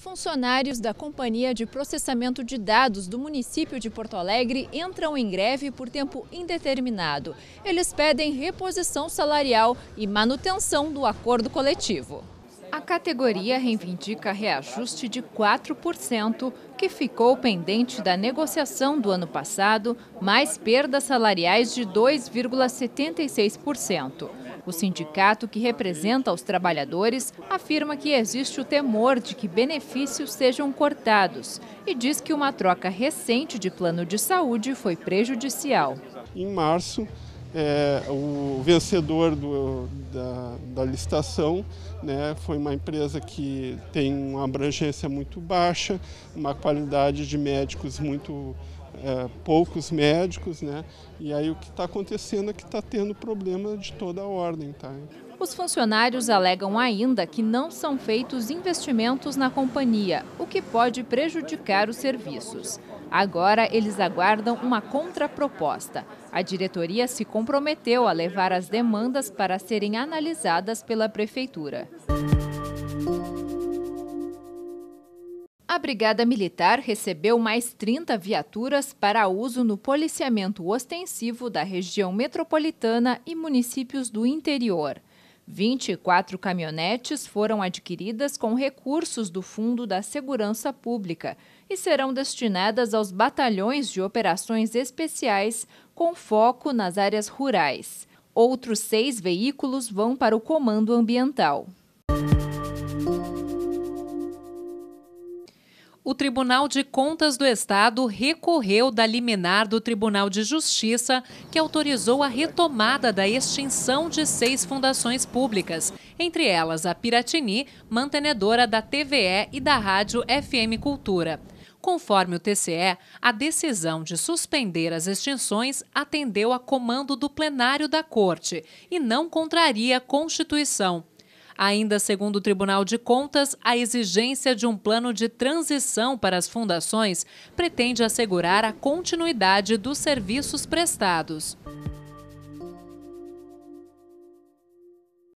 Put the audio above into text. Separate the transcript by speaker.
Speaker 1: Funcionários da Companhia de Processamento de Dados do município de Porto Alegre entram em greve por tempo indeterminado. Eles pedem reposição salarial e manutenção do acordo coletivo. A categoria reivindica reajuste de 4%, que ficou pendente da negociação do ano passado, mais perdas salariais de 2,76%. O sindicato, que representa os trabalhadores, afirma que existe o temor de que benefícios sejam cortados e diz que uma troca recente de plano de saúde foi prejudicial.
Speaker 2: Em março, é, o vencedor do, da, da, licitação né, foi uma empresa que tem uma abrangência muito baixa, uma qualidade de médicos muito é, poucos médicos, né? E aí o que está acontecendo é que está tendo problema de toda a ordem, tá?
Speaker 1: Os funcionários alegam ainda que não são feitos investimentos na companhia, o que pode prejudicar os serviços. Agora eles aguardam uma contraproposta. A diretoria se comprometeu a levar as demandas para serem analisadas pela prefeitura. A Brigada Militar recebeu mais 30 viaturas para uso no policiamento ostensivo da região metropolitana e municípios do interior. 24 caminhonetes foram adquiridas com recursos do Fundo da Segurança Pública e serão destinadas aos batalhões de operações especiais com foco nas áreas rurais. Outros seis veículos vão para o
Speaker 3: Comando Ambiental. o Tribunal de Contas do Estado recorreu da liminar do Tribunal de Justiça, que autorizou a retomada da extinção de seis fundações públicas, entre elas a Piratini, mantenedora da TVE e da Rádio FM Cultura. Conforme o TCE, a decisão de suspender as extinções atendeu a comando do plenário da Corte e não contraria a Constituição. Ainda segundo o Tribunal de Contas, a exigência de um plano de transição para as fundações pretende assegurar a continuidade dos serviços prestados.